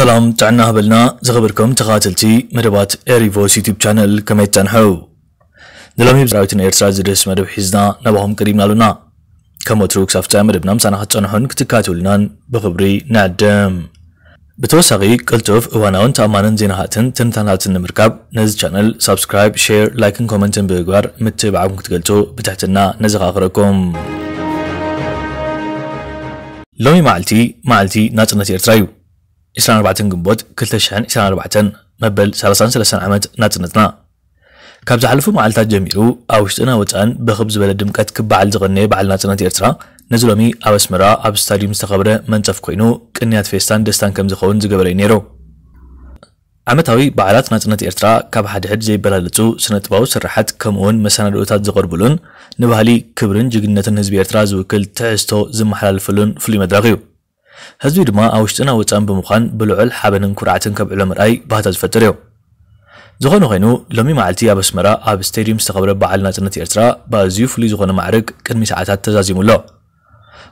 سلام تعناها بلنا زغبركم تقاتلتي مربات ايري فويس يوتيوب شانل كميت تنحو نلومي بزراويتن ايرترا زرس مرب حزنا نبهم كريم لالونا كمو تروك سافتا مربنا مسانا حتشانحن كتكاتولنا بخبري نعدم بتوساقي قلتوف اواناون تأمانن زينهاتن تنتانهاتن نمركاب نز شانل سابسكرايب شير لايكن كومنتن بيقوار متبعكم كتقلتو بتحتنا نزغ آخركم لومي معلتي معلتي ناتنة ايرترايو 24 ግንቦት 2024 መበል 33 ዓመት ናጽነትና ካብ ዝሓለፉ መዓልታት ጀሚሩ ኣብ ውሽጥና ወፃእን ብኽብ ዝበለ ድምቀት ክበዓል ዝቐነየ በዓል ናጽነት ኤርትራ ነዚ ሎሚ ኣብ ኣስመራ ኣብ ስታድዩም ዝተኸብረ መንፀፍ ኮይኑ ቅንያት ፌስታን ደስታን ከም ዝኸውን ዝገበረ እዩ ነይሩ ዓመታዊ በዓላት ናጽነት ኤርትራ ካብ ሓድሕድ ዘይበላለፁ ስነ ጥባዊ ስራሓት ከምኡውን መሰናድኦታት ዘቐርብሉን ንባህሊ ክብርን ጅግንነትን ህዝቢ ኤርትራ ዝውክል ትሕዝቶ ዝመሓላለፈሉን ፍሉይ መድረኽ እዩ هزوي دما أوشتنا وتأم بمخان بلعل حبن كرعة كبعل مرأي بهتا تفتر يو ዝኾነ ኮይኑ ሎሚ መዓልቲ ኣብ ኣስመራ ኣብ ስተድዩም ዝተኸብረ በዓል ናፅነት ኤርትራ ብኣዝዩ ፍሉይ ዝኾነ ማዕርግ ቅድሚ ሰዓታት ተዛዚሙ ኣሎ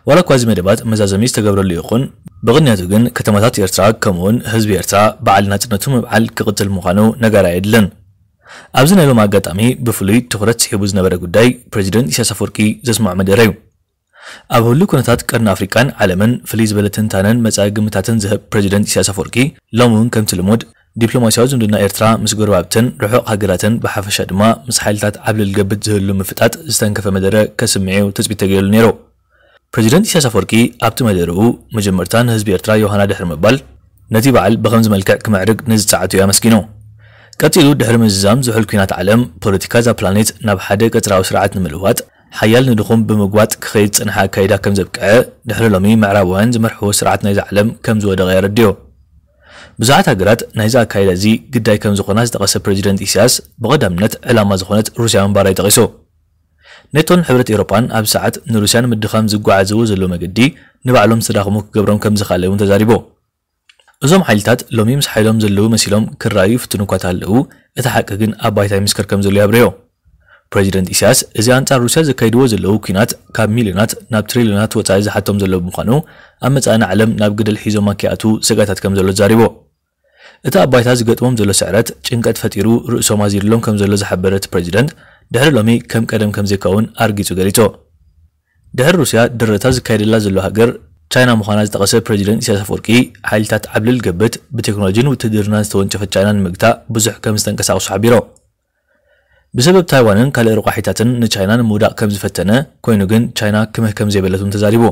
ዋላ እኳ እዚ መደባት መዛዘሚ ዝተገብረሉ ይኹን ብቕንያቱ ግን ከተማታት ኤርትራ ከምኡውን ህዝቢ ኤርትራ በዓል ናፅነቱ ምብዓል ክቕፅል ምዃኑ ነገር ኣየድለን ኣብዚ ናይሎም ኣጋጣሚ ብፍሉይ ትኩረት ስሒቡ ዝነበረ ጉዳይ ፕሬዚደንት ኢሳያስ ኣፈወርቂ ዘስማዕ መደረ እዩ ኣብ ህሉ ኩነታት ቀርኒ ኣፍሪቃን ዓለምን ፍልይ ዝበለ ትንታነን መጻኢ ግምታትን ዝህብ ፕረዚደንት ኢሳያስ ኣፈወርቂ ሎሚ እውን ከምቲ ልሙድ ዲፕሎማስያዊ ዝምድና ኤርትራ ምስ ጎረባብትን ርሑቕ ሃገራትን ብሓፈሻ ድማ ምስ ሓይልታት ዓብልል ገብት ዝህሉ ምፍጣጥ ዝተንከፈ መደረ ከስምዑ ተፅቢት ተገይሉ ነይሩ ፕረዚደንት ኢሳያስ ኣፈወርቂ ኣብቲ መደርኡ መጀመርታ ንህዝቢ ኤርትራ ዮሃና ድሕሪ ምባል ነቲ በዓል ብኸምዚ መልክዕ ክምዕርግ ንዝፀዓትዩ ኣመስኪኑ ቀፂሉ ድሕሪ ምዝዛም ዝውሕል ኩናት ዓለም ፖለቲካ ዛ ፕላኔት ናብ ሓደ ቀፅራዊ ስርዓት ንምልዋጥ ሓያል ንድኹም ብምግዋጥ ክኸይድ ፅንሓ ኣካይዳ ከም ዘብቅዐ ድሕሪ ሎሚ ምዕራባውያን ዝመርሕዎ ስርዓት ናይዚ ዓለም ከም ዝወደቐ የረድዮ ብዙሓት ሃገራት ናይዚ ኣካይዳ እዚ ግዳይ ከም ዝኾና ዝጠቐሰ ፕሬዚደንት ኢሳያስ ብቐዳምነት ዕላማ ዝኾነት ሩስያ ምንባራይ ጠቒሱ ኔቶን ሕብረት ኤውሮፓን ኣብ ሰዓት ንሩስያን ምድኻም ዝጓዓዝዎ ዘሎ መገዲ ንባዕሎም ዝተዳኽሙ ክገብሮም ከም ዝኽኣለ እውን ተዛሪቡ እዞም ሓይልታት ሎሚ ምስ ሓይሎም ዘለዉ መሲሎም ክረኣዩ ፍትን እኳ እንተሃለዉ እቲ ሓቂ ግን ኣብ ባይታ ይምስከር ከም ዘሎ ያብርዮ ፕሬዚደንት ኢሳያስ እዚ ኣንጻር ሩስያ ዘካይድዎ ዘለዉ ኩናት ካብ ሚልዮናት ናብ ትሪልዮናት ወፃኢ ዝሓቶም ዘሎ ብምዃኑ ኣብ መጻእና ዓለም ናብ ግደል ሒዞማ ከኣቱ ስጋታት ከም ዘሎ ዛሪቦ እቲ ኣባይታ ዝገጥሞም ዘሎ ስዕረት ጭንቀት ፈጢሩ ርእሶም ኣዚድሎም ከም ዘሎ ዝሓበረ እቲ ፕሬዚደንት ድሕሪ ሎሚ ከም ቀደም ከም ዘይካውን ኣርጊጹ ገሊጾ ድሕሪ ሩስያ ድረታ ዝካየደላ ዘሎ ሃገር ቻይና ምዃና ዝጠቐሰ ፕሬዚደንት ኢሳያስ ኣፈወርቂ ሓይልታት ዓብልል ገብት ብቴክኖሎጂን ውትድርናን ዝተወንጨፈት ቻይና ንምግታእ ብዙሕ ከም ዝተንቀሳቐሱ ሓቢሮ ብሰበብ ታይዋንን ካልእ ርቋሒታትን ንቻይና ንምውዳቅ ከም ዝፈተነ ኮይኑ ግን ቻይና ክምህ ከም ዘይበለቱን ተዛሪቡ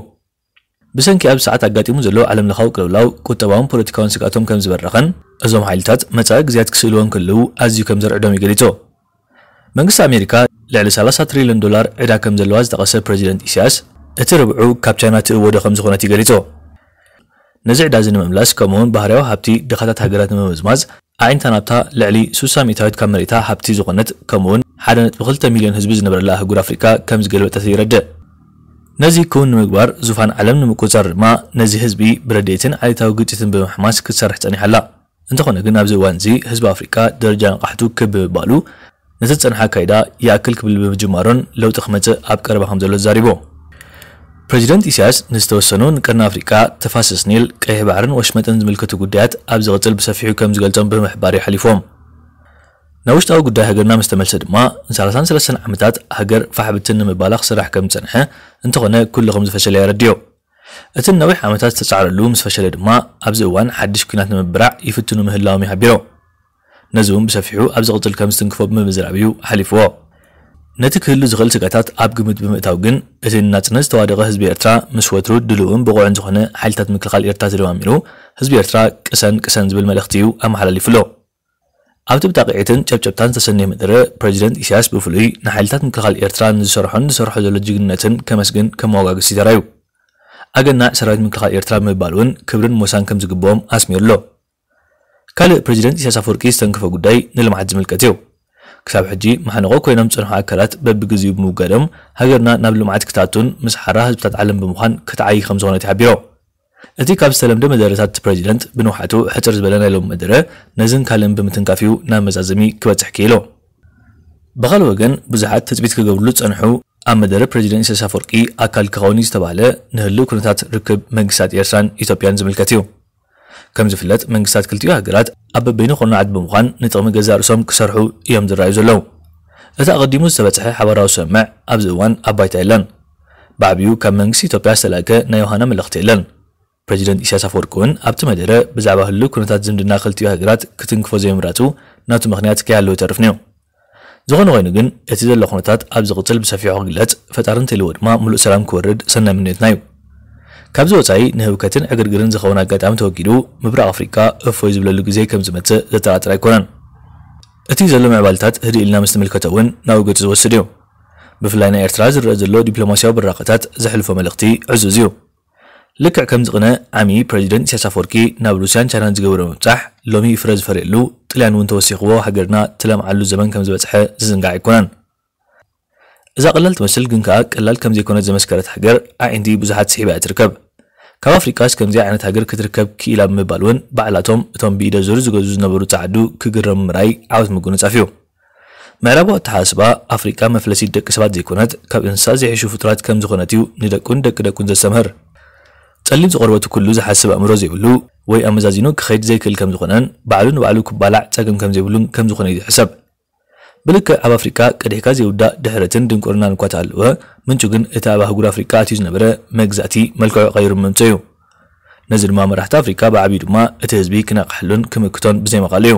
ብሰንኪ ኣብ ሰዓት ኣጋጢሙ ዘሎ ዓለም ለኻዊ ቅልውላው ቁጠባውን ፖለቲካውን ስጋቶም ከም ዝበረኸን እዞም ሓይልታት መፀ ግዜያት ክስእልዎን ከለዉ ኣዝዩ ከም ዘርዕዶም ይገሊጹ መንግስቲ ኣሜሪካ ልዕሊ 30 ትሪልዮን ዶላር ዕዳ ከም ዘለዋ ዝጠቐሰ ፕረዚደንት ኢሳያስ እቲ ርብዑ ካብ ቻይና ትእወዶ ከም ዝኾነት ይገሊጹ ነዚ ዕዳ እዚ ንምምላስ ከምኡውን ባህርያዊ ሃብቲ ድኻታት ሃገራት ንምምዝማዝ ኣዒንታ ናብታ ልዕሊ 60 ሚእታዊት ካብ መሬታ ሃብቲ ዝኾነት ከምኡውን 1.2 ሚልዮን ህዝቢ ዝነበረላ ኣህጉር ኣፍሪካ ከም ዝገልበጠት ይረድእ ነዚ ክውን ንምግባር ዙፋን ዓለም ንምቁፅር ድማ ነዚ ህዝቢ ብረድኤትን ዓሌታዊ ግጭትን ብምሕማስ ክትሰርሕ ፀኒሓላ እንተኾነ ግን ኣብዚ እዋን እዚ ህዝቢ ኣፍሪካ ደረጃ ንቃሕቱ ክብ ብምባሉ ነቲ ዝፀንሐ ኣካይዳ ይኣክል ክብል ብምጅማሮን ለውጢ ክመፅእ ኣብ ቀረባ ከም ዘሎ ተዛሪቦ بريزيدنت إساس نستوسنون كان أفريقيا تفاسس نيل كيه بعرن وشمتن ملكة قديات أبز غتل بسفيحو كم زغلتن بمحباري حليفهم نوشت أو قدها هجرنا مستملس دما سالسان سلسن عمتات هجر فحبتن مبالغ سرح كم تنحى انتقنا كل غمز فشل يرديو أتن نوح عمتات تسعر اللوم فشل دما أبز أوان حدش كنات مبرع يفتنو مهلاهم يحبيرو نزوم بسفيحو أبز غتل كم استنكفو بمزرعبيو حليفوه ነቲ ክህሉ ዝኽእል ስጋታት ኣብ ግምት ብምእታው ግን እቲ ናጽነት ዝተዋደቐ ህዝቢ ኤርትራ ምስ ወትሩ ድልውን ብቑዕን ዝኾነ ሓይልታት ምክልኻል ኤርትራ ተደማሚሩ ህዝቢ ኤርትራ ቅሰን ቅሰን ዝብል መልእኽቲ እዩ ኣመሓላሊፉሎ ኣብቲ ብጣቂዒትን ጨብጨብታን ዝተሰነየ ምጥረ ፕረዚደንት ኢሳያስ ብፍሉይ ንሓይልታት ምክልኻል ኤርትራ ንዝሰርሖን ዝሰርሖ ዘሎ ጅግነትን ከመስግን ከም መዋጋግስ ይተራእዩ ኣገናዕ ሰራዊት ምክልኻል ኤርትራ ምባል እውን ክብርን ሞሳን ከም ዝግብኦም ኣስሚሩ ኣሎ ካልእ ፕረዚደንት ኢሳያስ ኣፈወርቂ ዝተንክፈ ጉዳይ ንልምዓት ዝምልከት እዩ ክሳብ ሕጂ መሓንቆ ኮይኖም ዝፀንሑ ኣካላት በቢግዜኡ ብምውጋዶም ሃገርና ናብ ልምዓት ክታቱን ምስ ሓራ ህዝብታት ዓለም ብምዃን ክትዓይ ከም ዝኾነት ይሓቢሮ እቲ ካብ ዝተለምደ መደረታት እቲ ፕረዚደንት ብንውሓቱ ሕፅር ዝበለ ናይ ሎም መደረ ነዝን ካልእን ብምትንካፍዩ ናብ መዛዘሚ ክበፅሕ ክኢሎ ብኻልእ ወገን ብዙሓት ትፅቢት ክገብርሉ ዝፀንሑ ኣብ መደረ ፕረዚደንት ኢሳያስ ኣፈወርቂ ኣካል ክኸውን እዩ ዝተባሃለ ንህልው ኩነታት ርክብ መንግስታት ኤርትራን ኢትዮጵያን ዝምልከት እዩ ከም ዝፍለጥ መንግስታት ክልቲኡ ሃገራት ኣብ በበይኑ ኮኖዓት ብምዃን ንጥቕሚ ገዛ ርእሶም ክሰርሑ እዮም ዝረኣዩ ዘለዉ እቲ ኣቐዲሙ ዝተበፅሐ ሓበራዊ ሰምዕ ኣብዚ እዋን ኣባይታ የለን ብዓብዩ ካብ መንግስቲ ኢትዮጵያ ዝተላእከ ናይ ዮሃና መልእኽቲ የለን ፕሬዚደንት ኢሳያስ ኣፈወርቂ እውን ኣብቲ መደረ ብዛዕባ ህሉ ኩነታት ዝምድና ክልቲኡ ሃገራት ክትንክፎ ዘይምራፁ ናቱ ምክንያት ከያለዉ ተርፍ ነዩ ዝኾነ ኮይኑ ግን እቲ ዘሎ ኩነታት ኣብ ዝቕፅል ብሰፊሑ ክግለጽ ፈጣሪ እንተልዎ ድማ ሙሉእ ሰላም ክወርድ ሰናይ ምኔትና እዩ ካብዚ ወፃኢ ንህብከትን ዕግርግርን ዝኸውን ኣጋጣሚ ተወጊዱ ምብራቅ ኣፍሪቃ እፎይ ዝብለሉ ግዜ ከም ዝመፅእ ዘጠራጥር ኣይኮነን እቲ ዘሎ ምዕባልታት ህድእ ኢልና ምስ ንምልከቶ እውን ናብ ገፁ ዝወስድ እዩ ብፍላይ ናይ ኤርትራ ዝረአ ዘሎ ዲፕሎማስያዊ ብራኸታት ዘሕልፎ መልእኽቲ ዕዙዝ እዩ ልክዕ ከም ዝቕነ ዓብዪ ፕረዚደንት ኢሳያስ ኣፈወርቂ ናብ ሩስያን ቻይናን ዝገበረ ምብፃሕ ሎሚ ፍረ ዝፈርየሉ ጥልያን እውን ተወሲኽዎ ሃገርና ትለምዓሉ ዘመን ከም ዝበፅሐ ዝዝንጋዕ ኣይኮነን إذا قللت مسل جن كأك قلل كم زي كونت زمسكرة حجر عندي بزحات سحبة تركب كاب أفريقاس كم زي عن تحجر كتركب كيلا مبالون بعلاتهم تم بيدا زرز جوز نبرو تعدو كجرم مراي عاوز مجنون تافيو مرابو تحاسبا أفريقيا مفلسي دك سبات زي كونت كاب إنسان زي يشوف ترات كم زي كونتيو زخنتيو ندكون دك كل زسمهر ጸሊም ዝቆርበቱ ኩሉ ዝሓስብ ኣእምሮ ዘይብሉ ወይ ኣመዛዚኑ ክኸይድ ዘይክእል ከም ዝኾነን ባዕሉ ንባዕሉ ክባላዕ ፀገም ከም ዘይብሉን ከም ዝኾነ እዩ حسب ብልክዕ ኣብ ኣፍሪቃ ቀደይ ካብ ዘይውዳእ ድሕረትን ድንቁርና እንኳ ተሃለወ ምንጩ ግን እቲ ኣብ ኣህጉር ኣፍሪቃ እትዩ ዝነበረ መግዛእቲ መልክዑ ቀይሩ ምምፀ እዩ ነዚ ድማ መራሕቲ ኣፍሪካ ብዓብዪ ድማ እቲ ህዝቢ ክነቕሐሉን ክምክቶን ብዘይመቓሉ እዩ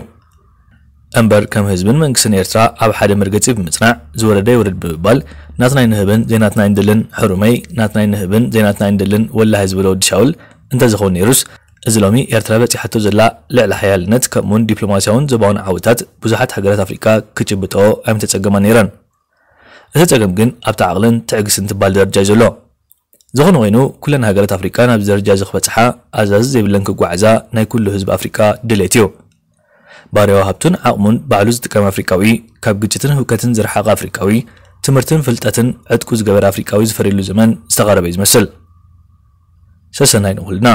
እምበር ከም ህዝብን መንግስትን ኤርትራ ኣብ ሓደ መርገፂ ብምፅናዕ ዝወረደ ይውረድ ብምባል ናትናይ ንህብን ዜናትናይ ንድልን ሕሩመይ ናትናይ ንህብን ዜናትናይ ንድልን ወላሂ ዝብለ ወዲ ሻውል እንተዝኸውን ነይሩስ እዚ ሎሚ ኤርትራ በፂሓቶ ዘላ ልዕሊ ሓያልነት ከምኡውን ዲፕሎማስያውን ዘባውን ዓወታት ብዙሓት ሃገራት ኣፍሪካ ክጭብጦ ኣይምተፀገማ ነይረን እቲ ፀገም ግን ኣብቲ ዓቕልን ትዕግስን ትባል ደረጃ እዩ ዘሎ ዝኾነ ኮይኑ ኩለን ሃገራት ኣፍሪካ ናብዚ ደረጃ እዚ ክበፅሓ ኣዛዚ ዘይብለን ክጓዕዛ ናይ ኩሉ ህዝቢ ኣፍሪካ ድሌት እዩ ባርያዊ ሃብቱን ዓቕሙን ባዕሉ ዝጥቀም ኣፍሪካዊ ካብ ግጭትን ህውከትን ዝረሓቐ ኣፍሪካዊ ትምህርትን ፍልጠትን ዕጥቁ ዝገበረ ኣፍሪካዊ ዝፈርየሉ ዘመን ዝተቐረበ እዩ ዝመስል ሰሰናይ ንኹልና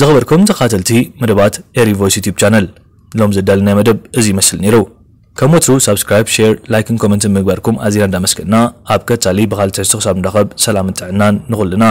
ዝኸበርኩም ተኸታተልቲ መደባት ኤሪ ቮይስ ዩቲብ ቻነል ሎም ዘዳልናይ መደብ እዚ ይመስል ነይሩ ከም ወትሩ ሳብስክራይብ ሼር ላይክን ኮመንትን ምግባርኩም ኣዚና እንዳመስገና ኣብ ከታሊ ብካልእ ትሕዝቶ ክሳብ እንዳኸብ ሰላምን ጥዕናን ንኹልና